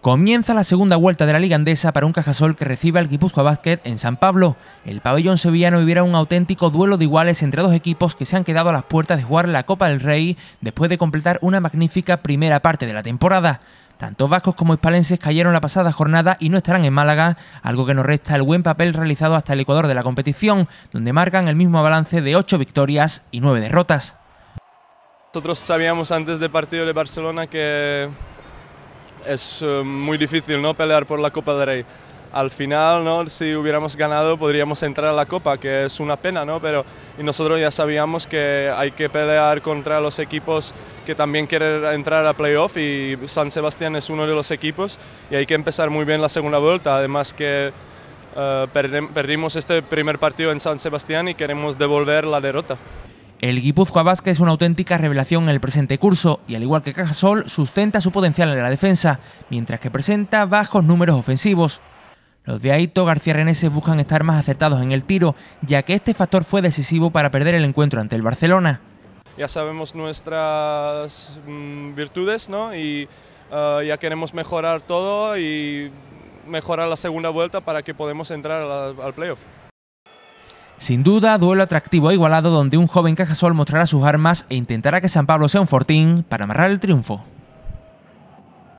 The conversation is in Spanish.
Comienza la segunda vuelta de la Liga Andesa para un Cajasol que recibe al Guipúzcoa Basket en San Pablo. El pabellón sevillano vivirá un auténtico duelo de iguales entre dos equipos que se han quedado a las puertas de jugar la Copa del Rey después de completar una magnífica primera parte de la temporada. Tanto vascos como hispalenses cayeron la pasada jornada y no estarán en Málaga, algo que nos resta el buen papel realizado hasta el Ecuador de la competición, donde marcan el mismo balance de 8 victorias y 9 derrotas. Nosotros sabíamos antes del partido de Barcelona que es eh, muy difícil ¿no? pelear por la Copa del Rey. Al final, ¿no? si hubiéramos ganado, podríamos entrar a la Copa, que es una pena, ¿no? pero nosotros ya sabíamos que hay que pelear contra los equipos que también quieren entrar a playoff y San Sebastián es uno de los equipos y hay que empezar muy bien la segunda vuelta, además que eh, perdimos este primer partido en San Sebastián y queremos devolver la derrota. El Guipúzcoa Vasca es una auténtica revelación en el presente curso y al igual que Cajasol sustenta su potencial en la defensa, mientras que presenta bajos números ofensivos. Los de Aito García Reneses buscan estar más acertados en el tiro, ya que este factor fue decisivo para perder el encuentro ante el Barcelona. Ya sabemos nuestras mm, virtudes ¿no? y ah, ya queremos mejorar todo y mejorar la segunda vuelta para que podamos entrar al playoff. Sin duda, duelo atractivo e igualado donde un joven Cajasol mostrará sus armas e intentará que San Pablo sea un fortín para amarrar el triunfo.